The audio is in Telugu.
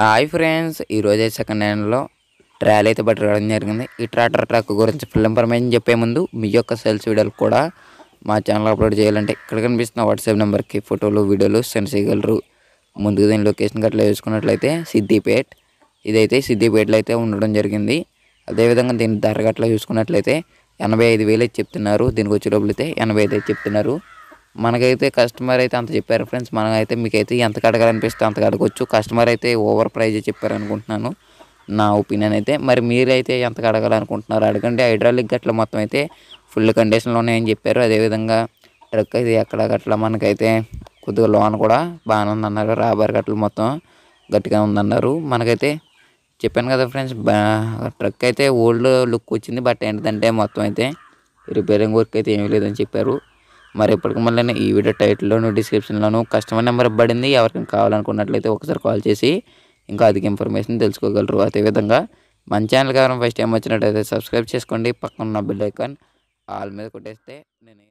హాయ్ ఫ్రెండ్స్ ఈరోజే సెకండ్ హ్యాండ్లో ట్రాలీ అయితే బట్టి రావడం జరిగింది ఈ ట్రాక్టర్ ట్రక్ గురించి ఫుల్ ఇన్ఫర్మేషన్ చెప్పే ముందు మీ యొక్క సెల్స్ వీడియోలు కూడా మా ఛానల్ అప్లోడ్ చేయాలంటే ఇక్కడ కనిపిస్తున్న వాట్సాప్ నెంబర్కి ఫోటోలు వీడియోలు సెండ్ చేయగలరు ముందుగా దీని లొకేషన్ గట్లా చూసుకున్నట్లయితే సిద్దిపేట్ ఇదైతే సిద్దిపేటలో అయితే ఉండడం జరిగింది అదేవిధంగా దీని ధర గట్లా చూసుకున్నట్లయితే ఎనభై ఐదు వేలు అయితే చెప్తున్నారు దీనికి వచ్చే అయితే ఎనభై ఐదు అయితే చెప్తున్నారు మనకైతే కస్టమర్ అయితే అంత చెప్పారు ఫ్రెండ్స్ మనకైతే మీకైతే ఎంత కడగాలనిపిస్తే అంత కడగొచ్చు కస్టమర్ అయితే ఓవర్ ప్రైజ్ చెప్పారు అనుకుంటున్నాను నా ఒపీనియన్ అయితే మరి మీరైతే ఎంత కడగాలనుకుంటున్నారు అడగండి హైడ్రాలిక్ గట్ల మొత్తం అయితే ఫుల్ కండిషన్లో ఉన్నాయని చెప్పారు అదేవిధంగా ట్రక్ అయితే ఎక్కడ గట్ల మనకైతే కొద్దిగా లోన్ కూడా బాగానే ఉందన్నారు రాబర్ గట్లు మొత్తం గట్టిగా ఉందన్నారు మనకైతే చెప్పాను కదా ఫ్రెండ్స్ ట్రక్ అయితే ఓల్డ్ లుక్ వచ్చింది బట్ ఏంటంటే మొత్తం అయితే రిపేరింగ్ వర్క్ అయితే ఏమీ లేదని చెప్పారు మరి ఇప్పటికి మళ్ళీ ఈ వీడియో టైటిల్లోను డిస్క్రిప్షన్లోను కస్టమర్ నెంబర్ ఇవ్వబడింది ఎవరికైనా కావాలనుకున్నట్లయితే ఒకసారి కాల్ చేసి ఇంకా అధిక ఇన్ఫర్మేషన్ తెలుసుకోగలరు అదేవిధంగా మన ఛానల్ కావాలని ఫస్ట్ టైం వచ్చినట్టయితే సబ్స్క్రైబ్ చేసుకోండి పక్కన ఉన్న బిల్ ఐకాన్ ఆల్ మీద కొట్టేస్తే నేను